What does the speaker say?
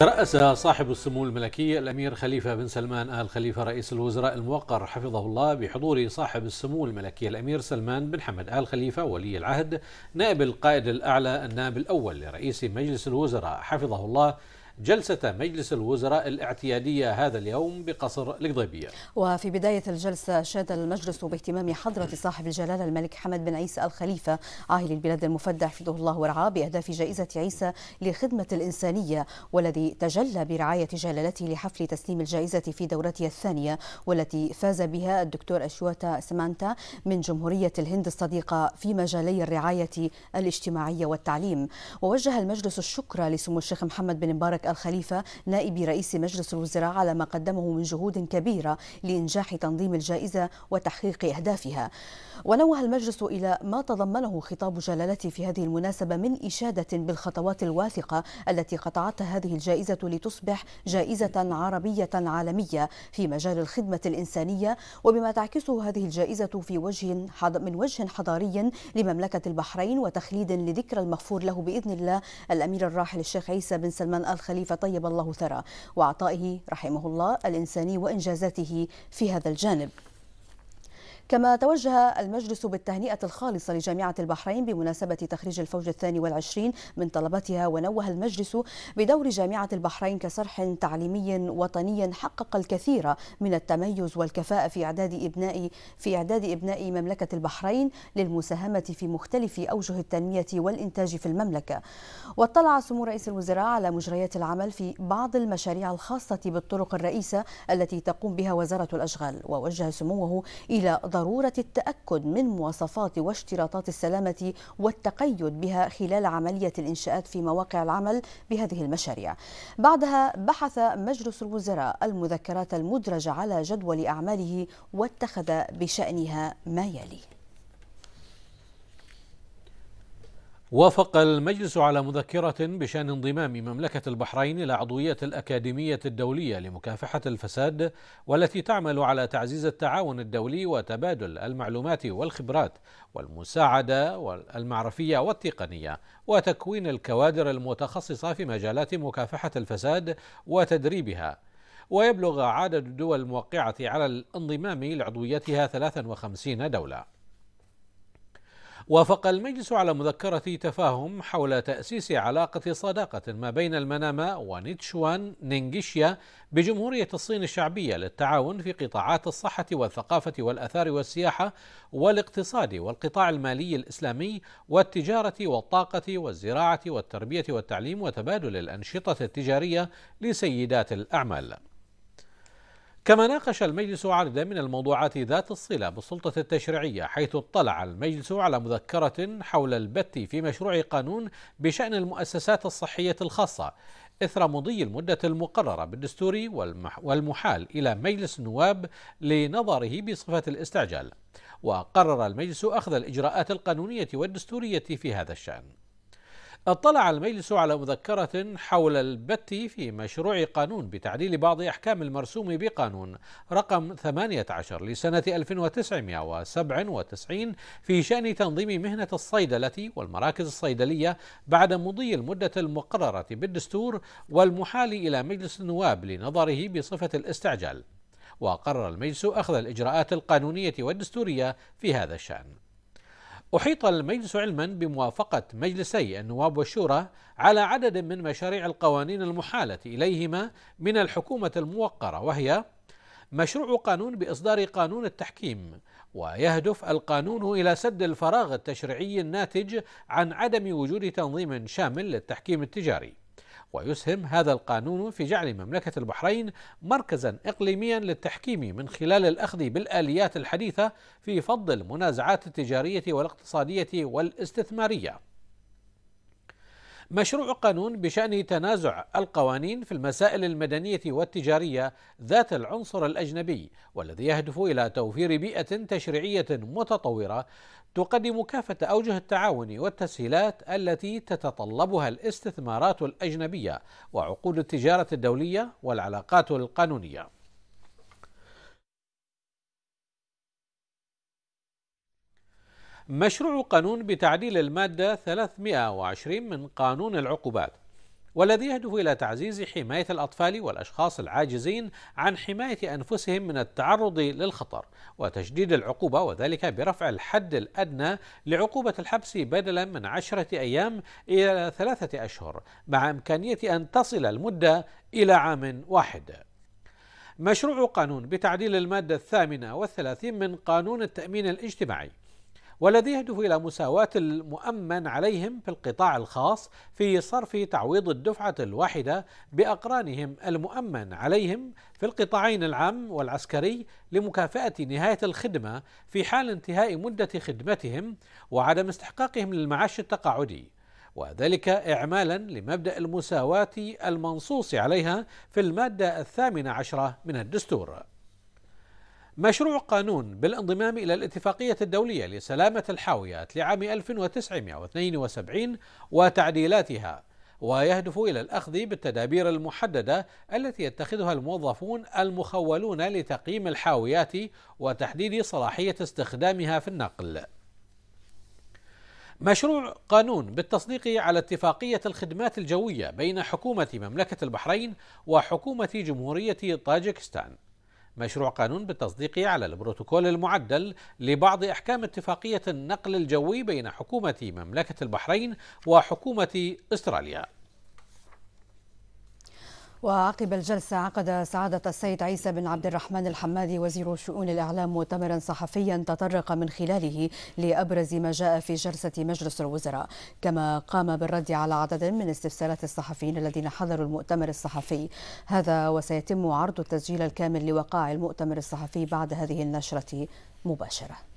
ترأس صاحب السمو الملكي الأمير خليفة بن سلمان آل خليفة رئيس الوزراء الموقر حفظه الله بحضور صاحب السمو الملكي الأمير سلمان بن حمد آل خليفة ولي العهد نائب القائد الأعلى النائب الأول لرئيس مجلس الوزراء حفظه الله جلسة مجلس الوزراء الاعتيادية هذا اليوم بقصر القضيبية وفي بداية الجلسة شاد المجلس باهتمام حضرة صاحب الجلالة الملك حمد بن عيسى الخليفة عاهل البلاد المفدى حفظه الله ورعاه بأهداف جائزة عيسى لخدمة الإنسانية والذي تجلى برعاية جلالته لحفل تسليم الجائزة في دورتها الثانية والتي فاز بها الدكتور أشواتا سمانتا من جمهورية الهند الصديقة في مجالي الرعاية الاجتماعية والتعليم ووجه المجلس الشكر لسمو الشيخ محمد بن مبارك الخليفة نائب رئيس مجلس الوزراء على ما قدمه من جهود كبيرة لإنجاح تنظيم الجائزة وتحقيق أهدافها ونوه المجلس إلى ما تضمنه خطاب جلالته في هذه المناسبة من إشادة بالخطوات الواثقة التي قطعتها هذه الجائزة لتصبح جائزة عربية عالمية في مجال الخدمة الإنسانية وبما تعكسه هذه الجائزة في وجه من وجه حضاري لمملكة البحرين وتخليد لذكرى المغفور له بإذن الله الأمير الراحل الشيخ عيسى بن سلمان الخليفة الخليفة طيب الله ثرى وعطائه رحمه الله الإنساني وإنجازاته في هذا الجانب كما توجه المجلس بالتهنئة الخالصة لجامعة البحرين بمناسبة تخريج الفوج الثاني والعشرين من طلبتها ونوه المجلس بدور جامعة البحرين كصرح تعليمي وطني حقق الكثير من التميز والكفاءة في إعداد إبناء في إعداد إبناء مملكة البحرين للمساهمة في مختلف أوجه التنمية والإنتاج في المملكة واطلع سمو رئيس الوزراء على مجريات العمل في بعض المشاريع الخاصة بالطرق الرئيسة التي تقوم بها وزارة الأشغال ووجه سموه إلى ضرورة ضرورة التاكد من مواصفات واشتراطات السلامه والتقيد بها خلال عمليه الانشاءات في مواقع العمل بهذه المشاريع. بعدها بحث مجلس الوزراء المذكرات المدرجه على جدول اعماله واتخذ بشانها ما يلي. وافق المجلس على مذكرة بشأن انضمام مملكة البحرين إلى عضوية الأكاديمية الدولية لمكافحة الفساد والتي تعمل على تعزيز التعاون الدولي وتبادل المعلومات والخبرات والمساعدة المعرفية والتقنية وتكوين الكوادر المتخصصة في مجالات مكافحة الفساد وتدريبها ويبلغ عدد الدول الموقعة على الانضمام لعضويتها 53 دولة وافق المجلس على مذكرة تفاهم حول تأسيس علاقة صداقة ما بين المنامة ونيتشوان نينجيشيا بجمهورية الصين الشعبية للتعاون في قطاعات الصحة والثقافة والأثار والسياحة والاقتصاد والقطاع المالي الإسلامي والتجارة والطاقة والزراعة والتربية والتعليم وتبادل الأنشطة التجارية لسيدات الأعمال كما ناقش المجلس عددا من الموضوعات ذات الصلة بالسلطة التشريعية حيث اطلع المجلس على مذكرة حول البت في مشروع قانون بشأن المؤسسات الصحية الخاصة إثر مضي المدة المقررة بالدستور والمحال إلى مجلس النواب لنظره بصفة الاستعجال وقرر المجلس أخذ الإجراءات القانونية والدستورية في هذا الشأن اطلع المجلس على مذكرة حول البت في مشروع قانون بتعديل بعض أحكام المرسوم بقانون رقم 18 لسنة 1997 في شأن تنظيم مهنة الصيدلة والمراكز الصيدلية بعد مضي المدة المقررة بالدستور والمحال إلى مجلس النواب لنظره بصفة الاستعجال وقرر المجلس أخذ الإجراءات القانونية والدستورية في هذا الشأن أحيط المجلس علما بموافقة مجلسي النواب والشورى على عدد من مشاريع القوانين المحالة إليهما من الحكومة الموقرة وهي مشروع قانون بإصدار قانون التحكيم ويهدف القانون إلى سد الفراغ التشريعي الناتج عن عدم وجود تنظيم شامل للتحكيم التجاري ويسهم هذا القانون في جعل مملكة البحرين مركزا إقليميا للتحكيم من خلال الأخذ بالآليات الحديثة في فض المنازعات التجارية والاقتصادية والاستثمارية مشروع قانون بشأن تنازع القوانين في المسائل المدنية والتجارية ذات العنصر الأجنبي والذي يهدف إلى توفير بيئة تشريعية متطورة تقدم كافة أوجه التعاون والتسهيلات التي تتطلبها الاستثمارات الأجنبية وعقود التجارة الدولية والعلاقات القانونية مشروع قانون بتعديل المادة 320 من قانون العقوبات والذي يهدف إلى تعزيز حماية الأطفال والأشخاص العاجزين عن حماية أنفسهم من التعرض للخطر وتشديد العقوبة وذلك برفع الحد الأدنى لعقوبة الحبس بدلا من عشرة أيام إلى ثلاثة أشهر مع إمكانية أن تصل المدة إلى عام واحد مشروع قانون بتعديل المادة الثامنة والثلاثين من قانون التأمين الاجتماعي والذي يهدف إلى مساواة المؤمن عليهم في القطاع الخاص في صرف تعويض الدفعة الواحدة بأقرانهم المؤمن عليهم في القطاعين العام والعسكري لمكافأة نهاية الخدمة في حال انتهاء مدة خدمتهم وعدم استحقاقهم للمعاش التقاعدي وذلك إعمالا لمبدأ المساواة المنصوص عليها في المادة الثامنة عشرة من الدستور مشروع قانون بالانضمام إلى الاتفاقية الدولية لسلامة الحاويات لعام 1972 وتعديلاتها ويهدف إلى الأخذ بالتدابير المحددة التي يتخذها الموظفون المخولون لتقييم الحاويات وتحديد صلاحية استخدامها في النقل. مشروع قانون بالتصديق على اتفاقية الخدمات الجوية بين حكومة مملكة البحرين وحكومة جمهورية طاجكستان مشروع قانون بالتصديق على البروتوكول المعدل لبعض أحكام اتفاقية النقل الجوي بين حكومة مملكة البحرين وحكومة استراليا وعقب الجلسة عقد سعادة السيد عيسى بن عبد الرحمن الحمادي وزير شؤون الإعلام مؤتمرا صحفيا تطرق من خلاله لأبرز ما جاء في جلسة مجلس الوزراء كما قام بالرد على عدد من استفسارات الصحفيين الذين حضروا المؤتمر الصحفي هذا وسيتم عرض التسجيل الكامل لوقائع المؤتمر الصحفي بعد هذه النشرة مباشرة